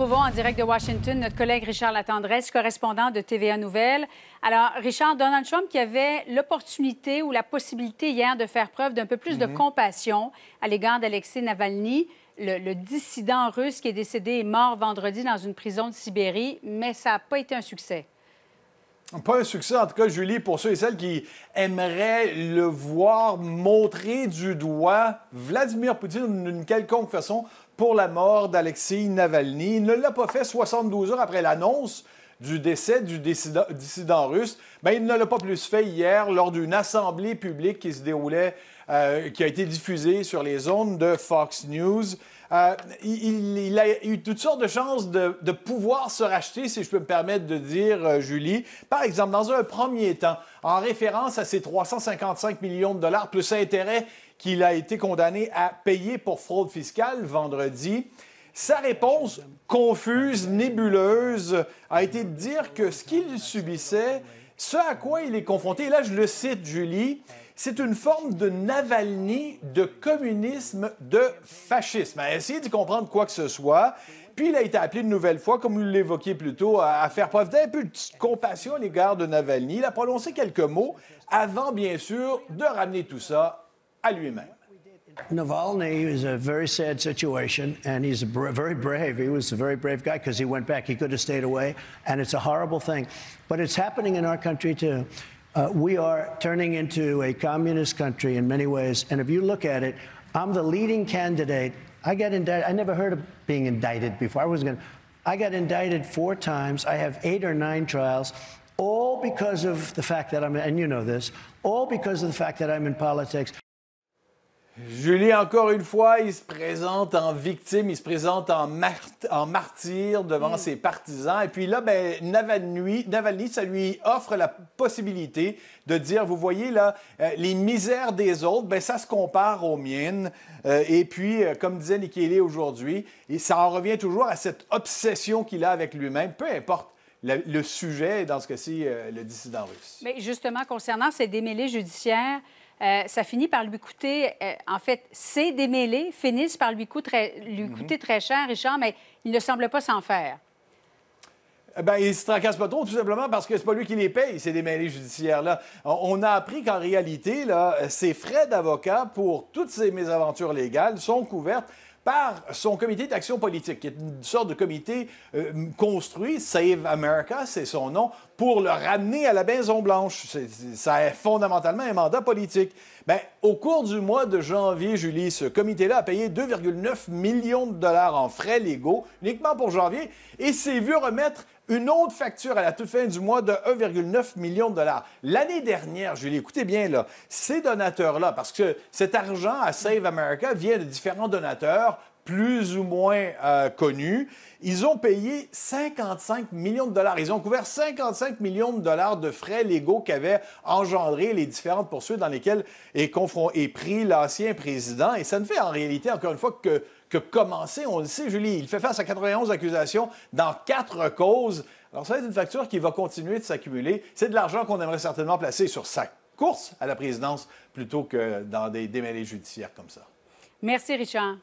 Nous retrouvons en direct de Washington notre collègue Richard Latendresse, correspondant de TVA Nouvelles. Alors, Richard, Donald Trump qui avait l'opportunité ou la possibilité hier de faire preuve d'un peu plus de mhm. compassion à l'égard d'Alexei Navalny, le, dissident russe qui est décédé et mort vendredi dans une prison de Sibérie, mais ça n'a pas été un succès. Pas un succès, en tout cas, Julie, pour ceux et celles qui aimeraient le voir montrer du doigt Vladimir Poutine d'une quelconque façon pour la mort d'Alexei Navalny. Il ne l'a pas fait 72 heures après l'annonce du décès du dissident, russe, ben, il ne l'a pas plus fait hier lors d'une assemblée publique qui se déroulait, euh, qui a été diffusée sur les zones de Fox News. Euh, il, a eu toutes sortes de chances de, de, pouvoir se racheter, si je peux me permettre de dire, euh, Julie. Par exemple, dans un premier temps, en référence à ces 355 millions de dollars plus intérêts qu'il a été condamné à payer pour fraude fiscale vendredi, sa réponse, confuse, nébuleuse, a été de dire que ce qu'il subissait, ce à quoi il est confronté, et là je le cite, Julie, c'est une forme de Navalny, de communisme, de fascisme. a essayé d'y comprendre quoi que ce soit. Puis il a été appelé une nouvelle fois, comme vous l'évoquiez plus tôt, à faire preuve d'un peu de compassion à l'égard de Navalny. Il a prononcé quelques mots avant, bien sûr, de ramener tout ça à lui-même. Navalny is a very sad situation, and he's very brave. He was a very brave guy because he went back. He could have stayed away, and it's a horrible thing. But it's happening in our country, too. Uh, we are turning into a communist country in many ways. And if you look at it, I'm the leading candidate. I got indicted. I never heard of being indicted before. I was going. I got indicted four times. I have eight or nine trials, all because of the fact that I'm. And you know this. All because of the fact that I'm in politics. Julie, encore une fois, il se présente en victime, il se présente en, martyr devant mm. ses partisans. Et puis là, ben, Navalny, Navalny, ça lui offre la possibilité de dire, vous voyez là, euh, les misères des autres, ben, ça se compare aux miennes. Euh, et puis, euh, comme disait Nikélé aujourd'hui, ça en revient toujours à cette obsession qu'il a avec lui-même, peu importe le, sujet, dans ce cas-ci, le dissident russe. Mais justement, concernant ces démêlés judiciaires, euh, ça finit par lui coûter, euh, en fait, ses démêlés finissent par lui, euh, mhm. coûter, lui très cher, Richard, mais il ne semble pas s'en faire. Ben, il se tracasse pas trop, tout simplement parce que c'est pas lui qui les paye, ces démêlés judiciaires-là. On a appris qu'en réalité, là, ces frais d'avocat pour toutes ces mésaventures légales sont couvertes par son comité d'action politique, qui est une sorte de comité euh, construit, Save America, c'est son nom, pour le ramener à la Maison-Blanche. Ça est fondamentalement un mandat politique. Bien, au cours du mois de janvier, Julie, ce comité-là a payé 2,9 millions de dollars en frais légaux uniquement pour janvier et s'est vu remettre une autre facture à la toute fin du mois de 1,9 million de dollars. L'année dernière, Julie, écoutez bien, là, ces donateurs-là, parce que cet argent à Save America vient de différents donateurs, plus ou moins euh, connus. Ils ont payé 55 millions de dollars. Ils ont couvert 55 millions de dollars de frais légaux qu'avaient engendrés les différentes poursuites dans lesquelles est, est pris l'ancien président. Et ça ne fait en réalité, encore une fois, que que commencer. On le sait, Julie, il fait face à 91 accusations dans quatre causes. Alors, ça va une facture qui va continuer de s'accumuler. C'est de l'argent qu'on aimerait certainement placer sur sa course à la présidence plutôt que dans des démêlés judiciaires comme ça. Merci, Richard.